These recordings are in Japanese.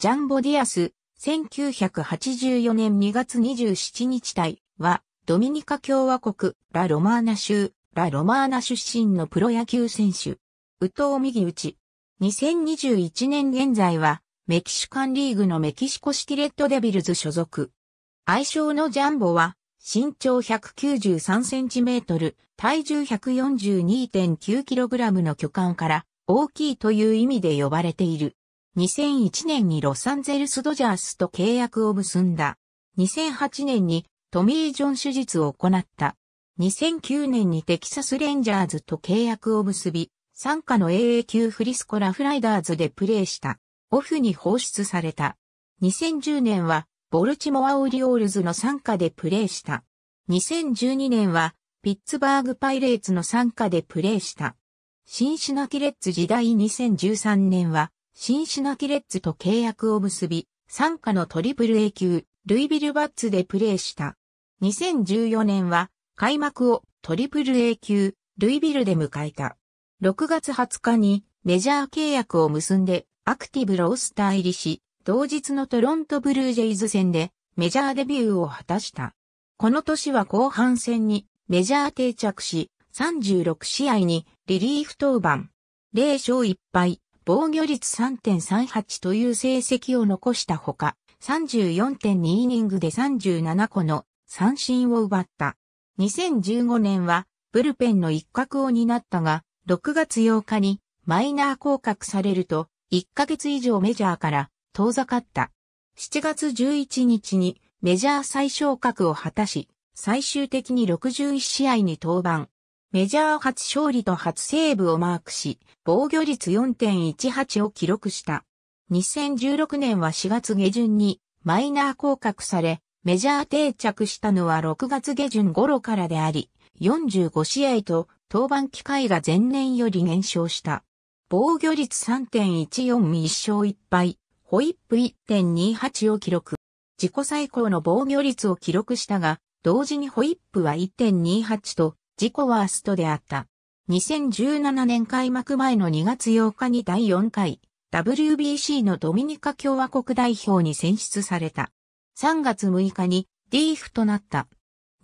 ジャンボディアス、1984年2月27日対は、ドミニカ共和国、ラ・ロマーナ州、ラ・ロマーナ出身のプロ野球選手。右藤右内。2021年現在は、メキシカンリーグのメキシコシティレッドデビルズ所属。愛称のジャンボは、身長1 9 3トル、体重1 4 2 9ラムの巨漢から、大きいという意味で呼ばれている。2001年にロサンゼルスドジャースと契約を結んだ。2008年にトミー・ジョン手術を行った。2009年にテキサス・レンジャーズと契約を結び、参加の AA 級フリスコ・ラフライダーズでプレーした。オフに放出された。2010年はボルチモア・オリオールズの参加でプレーした。2012年はピッツバーグ・パイレーツの参加でプレーした。新シナキレッツ時代2013年はシンシナキレッズと契約を結び、参加のトリプル A 級、ルイビルバッツでプレーした。2014年は開幕をトリプル A 級、ルイビルで迎えた。6月20日にメジャー契約を結んでアクティブロースター入りし、同日のトロントブルージェイズ戦でメジャーデビューを果たした。この年は後半戦にメジャー定着し、36試合にリリーフ登板。0勝1敗、防御率3.38という成績を残したほか、34.2イニングで37個の三振を奪った。2015年はブルペンの一角を担ったが、6月8日にマイナー降格されると、1ヶ月以上メジャーから遠ざかった。7月11日にメジャー最昇格を果たし、最終的に61試合に登板。メジャー初勝利と初セーブをマークし、防御率4.18を記録した。2016年は4月下旬にマイナー降格され、メジャー定着したのは6月下旬頃からであり、45試合と登板機会が前年より減少した。防御率3.14 1勝1敗、ホイップ1.28を記録。自己最高の防御率を記録したが、同時にホイップは1.28と自己ワーストであった。2017年開幕前の2月8日に第4回 WBC のドミニカ共和国代表に選出された。3月6日にリーフとなった。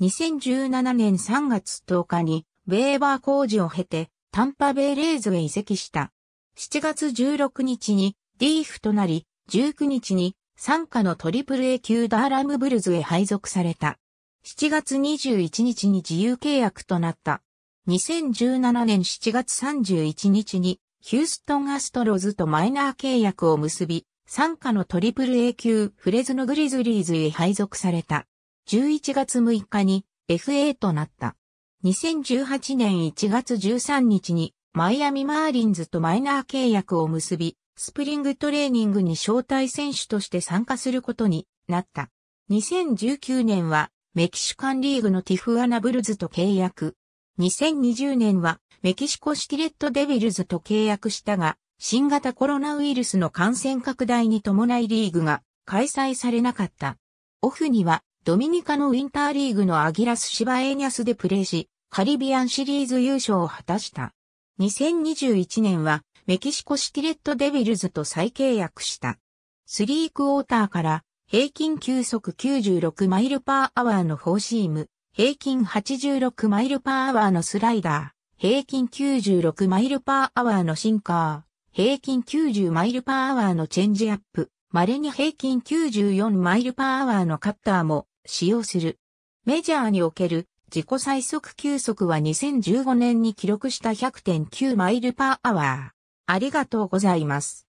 2017年3月10日にベーバー工事を経てタンパベイレーズへ移籍した。7月16日にリーフとなり、19日に参加のトリプル A 級ダーラムブルズへ配属された。7月21日に自由契約となった。2017年7月31日にヒューストンアストロズとマイナー契約を結び、参加のトリプル A 級フレズのグリズリーズへ配属された。11月6日に FA となった。2018年1月13日にマイアミマーリンズとマイナー契約を結び、スプリングトレーニングに招待選手として参加することになった。2019年はメキシカンリーグのティフアナブルズと契約。2020年はメキシコシティレッドデビルズと契約したが、新型コロナウイルスの感染拡大に伴いリーグが開催されなかった。オフにはドミニカのウィンターリーグのアギラス・シバエーニャスでプレーし、カリビアンシリーズ優勝を果たした。2021年はメキシコシティレットデビルズと再契約した。スリークォーターから平均球速96マイルパーアワーのフォーシーム、平均86マイルパーアワーのスライダー、平均96マイルパーアワーのシンカー、平均90マイルパーアワーのチェンジアップ、稀に平均94マイルパーアワーのカッターも使用する。メジャーにおける自己最速球速は2015年に記録した100.9マイルパーアワー。ありがとうございます。